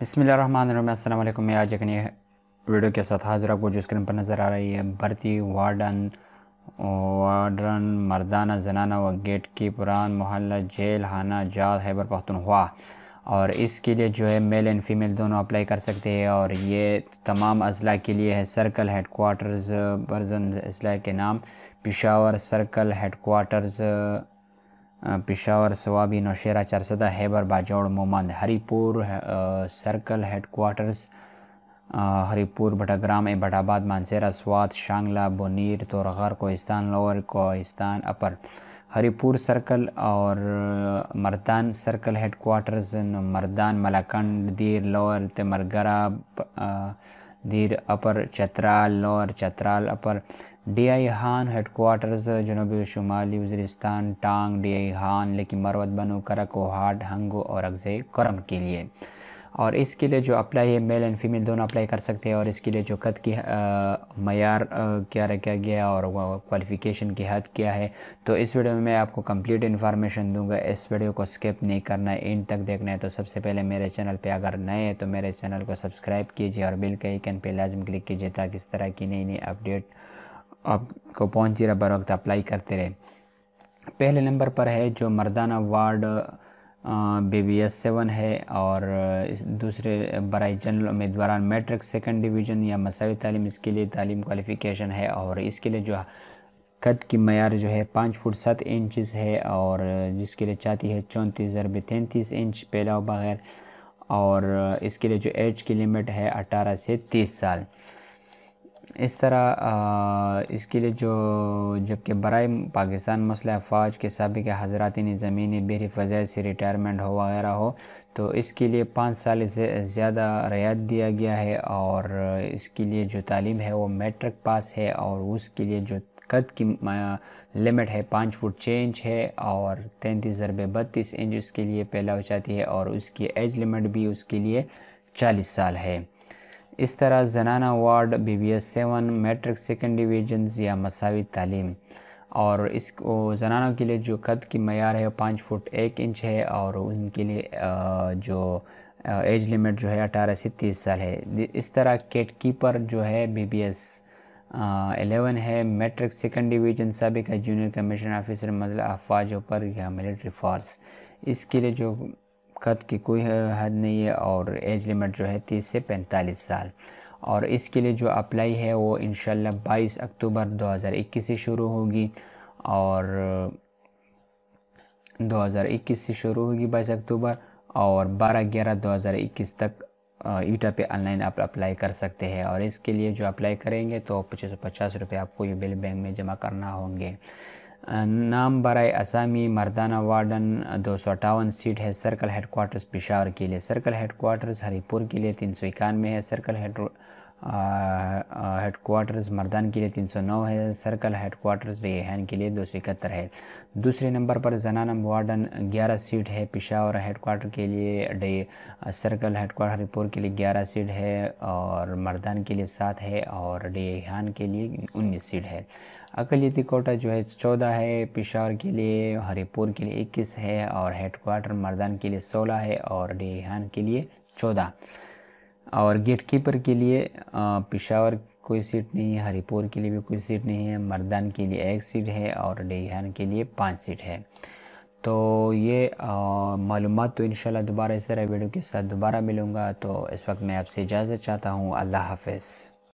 بسم اللہ الرحمن السلام علیکم میں آج نئے ویڈیو کے ساتھ حاضر آپ کو جو اسکرین پر نظر آ رہی ہے برتی وارڈن وارڈن مردانہ زنانہ و گیٹ کی پران محلہ جیل ہانہ جاد حیبر پہ ہوا اور اس کے لیے جو ہے میل اینڈ فیمیل دونوں اپلائی کر سکتے ہیں اور یہ تمام اضلاع کے لیے ہے سرکل ہیڈ کوارٹرز برزن اضلاع کے نام Peshawar circle headquarters Peshawar Swabi Nowshera Charsadda Khyber Bajaur Mohmand Haripur circle head quarters ہری پور بٹا Battagram Abbottabad Swat Shangla Buner Torghar Kohistan Kohistan lower Kohistan upper Haripur circle اور Mardan circle headquarters Mardan Malakand Dir lower Timergara Dir upper Chitral lower Chitral upper D I Khan head quarters جنوبی شمالی وزیرستان ٹانگ ڈی آئی ہان لیکن مروت بنو کرک و ہاٹ ہنگو اور اگزے کرم کے لیے اور اس کے لیے جو اپلائی ہے میل اینڈ فیمیل دونوں اپلائی کر سکتے ہیں اور اس کے لیے جو قد کی معیار کیا رکھا گیا اور کوالیفیکیشن کی حد کیا ہے تو اس ویڈیو میں میں آپ کو کمپلیٹ انفارمیشن دوں گا اس ویڈیو کو سکپ نہیں کرنا ہے اینڈ تک دیکھنا ہے تو سب سے پہلے میرے چینل پہ اگر نئے ہیں تو میرے چینل کو سبسکرائب کیجیے اور بل کے ایکن پہ لازم کلک کیجیے تاکہ اس طرح کی نئی نئی اپڈیٹ آپ کو پہنچی رہا بر وقت اپلائی کرتے رہے پہلے نمبر پر ہے جو مردانہ ward B B S seven ہے اور دوسرے برائے جنرل امیدواران میٹرک سیکنڈ ڈویژن یا مساوی تعلیم اس کے لیے تعلیم کوالیفیکیشن ہے اور اس کے لیے جو قد کی معیار جو ہے پانچ فٹ سات انچز ہے اور جس کے لیے چاہتی ہے چونتیس عربی تینتیس انچ و بغیر اور اس کے لیے جو ایج کی لیمٹ ہے اٹھارہ سے تیس سال اس طرح اس کے لیے جو جبکہ برائے پاکستان مسئلہ افواج کے سابق حضرات زمینی بیری فضائی سے ریٹائرمنٹ ہو وغیرہ ہو تو اس کے لیے پانچ سال زیادہ رعایت دیا گیا ہے اور اس کے لیے جو تعلیم ہے وہ میٹرک پاس ہے اور اس کے لیے جو قد کی لمٹ ہے پانچ فٹ چھ انچ ہے اور تینتیس ضربے بتیس انچ اس کے لیے پہلا ہو جاتی ہے اور اس کی ایج لمٹ بھی اس کے لیے چالیس سال ہے اس طرح زنانہ ward B B S seven matric second division یا مساوی تعلیم اور اس زنانوں کے لیے جو قد کی معیار ہے پانچ فٹ ایک انچ ہے اور ان کے لیے جو ایج لیمٹ جو ہے اٹھارہ سے تیس سال ہے اس طرح کیٹ کیپر جو ہے بی بی ایس الیون ہے میٹرک سیکنڈ ڈویژن سابق ہے جونیئر کمیشن آفیسر مزل افواج اوپر یا ملٹری فورس اس کے لیے جو قد کی کوئی حد نہیں ہے اور ایج لیمٹ جو ہے تیس سے پینتالیس سال اور اس کے لیے جو اپلائی ہے وہ انشاءاللہ بائیس اکتوبر دو ہزار اکیس سے شروع ہوگی اور دو ہزار اکیس سے شروع ہوگی بائیس اکتوبر اور بارہ گیارہ دو ہزار اکیس تک ایٹا پہ آن لائن آپ اپلائی کر سکتے ہیں اور اس کے لیے جو اپلائی کریں گے تو پچیس سو پچاس روپے آپ کو یہ بل بینک میں جمع کرنا ہوں گے نام برائے اسامی مردانہ وارڈن دو سو اٹھاون سیٹ ہے سرکل ہیڈ کوارٹرز پشاور کے لیے سرکل ہیڈ کوارٹرز ہری پور کے لیے تین سو اکانوے ہے سرکل ہیڈ ہیڈکوارٹرز مردان کے لیے تین سو نو ہے سرکل ہیڈ کواٹرز ڈے کے لیے دو سو اکہتر ہے دوسرے نمبر پر زنانہ وارڈن گیارہ سیٹ ہے پشاور ہیڈ کے لیے ڈے circle headquarter Haripur کے لیے گیارہ سیٹ ہے اور مردان کے لیے سات ہے اور ڈے کے لیے انیس سیٹ ہے اقلیتی کوٹا جو ہے چودہ ہے پشاور کے لیے ہری پور کے لیے اکیس ہے اور ہیڈ کوارٹر مردان کے لیے سولہ ہے اور ڈے کے لیے چودہ اور گیٹ کیپر کے لیے پشاور کوئی سیٹ نہیں ہے ہری پور کے لیے بھی کوئی سیٹ نہیں ہے مردان کے لیے ایک سیٹ ہے اور ڈیہان کے لیے پانچ سیٹ ہے تو یہ معلومات تو انشاءاللہ دوبارہ اس طرح ویڈیو کے ساتھ دوبارہ ملوں گا تو اس وقت میں آپ سے اجازت چاہتا ہوں اللہ حافظ